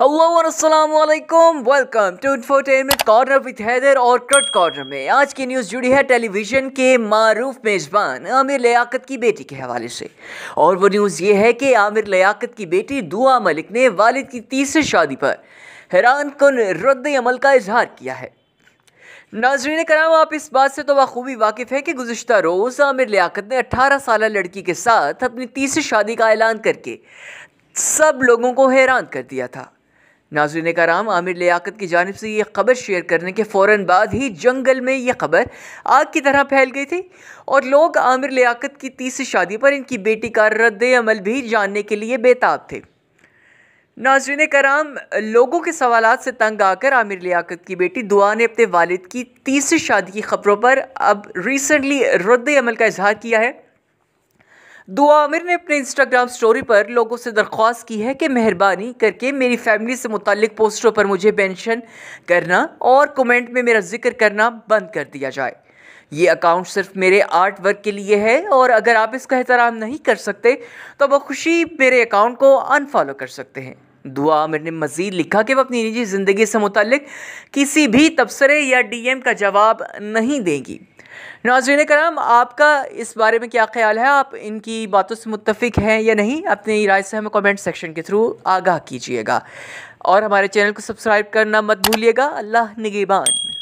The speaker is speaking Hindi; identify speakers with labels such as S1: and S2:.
S1: हेलो और वालेकुम welcome to infotainment corner with Haider और कट कॉर्नर में आज की न्यूज़ जुड़ी है टेलीविज़न के मारूफ मेज़बान आमिर लियाकत की बेटी के हवाले से और वो न्यूज़ ये है कि आमिर लियाकत की बेटी दुआ मलिक ने वालिद की तीसरी शादी पर हैरान कन रद्द अमल का इजहार किया है नाजरीन कराम आप इस बात से तो बखूबी वाकिफ़ हैं कि गुजशत रोज़ आमिर लियाकत ने अट्ठारह साल लड़की के साथ अपनी तीसरी शादी का ऐलान करके सब लोगों को हैरान कर दिया था नाजरन कराम आमिर लियाकत की जानब से ये खबर शेयर करने के फ़ौर बाद ही जंगल में ये खबर आग की तरह फैल गई थी और लोग आमिर लियाकत की तीसरी शादी पर इनकी बेटी का रद्द अमल भी जानने के लिए बेताब थे नाजरन कराम लोगों के सवाल से तंग आकर आमिर लियाकत की बेटी दुआ ने अपने वालद की तीसरी शादी की खबरों पर अब रिसेंटली रद्द अमल का इजहार किया है दुआ आमिर ने अपने इंस्टाग्राम स्टोरी पर लोगों से दरख्वास्त की है कि मेहरबानी करके मेरी फैमिली से मुतलिक पोस्टों पर मुझे मैंशन करना और कमेंट में मेरा जिक्र करना बंद कर दिया जाए ये अकाउंट सिर्फ मेरे आर्ट वर्क के लिए है और अगर आप इसका एहतराम नहीं कर सकते तो बखुशी मेरे अकाउंट को अनफॉलो कर सकते हैं दुआ आमिर ने मज़ीद लिखा कि वह अपनी निजी ज़िंदगी से मुतल किसी भी तबसरे या एम का जवाब नहीं देंगी नाजरीन कराम आपका इस बारे में क्या ख्याल है आप इनकी बातों से मुतफिक हैं या नहीं अपनी राय से हमें कमेंट सेक्शन के थ्रू आगाह कीजिएगा और हमारे चैनल को सब्सक्राइब करना मत भूलिएगा अल्लाह निगेबान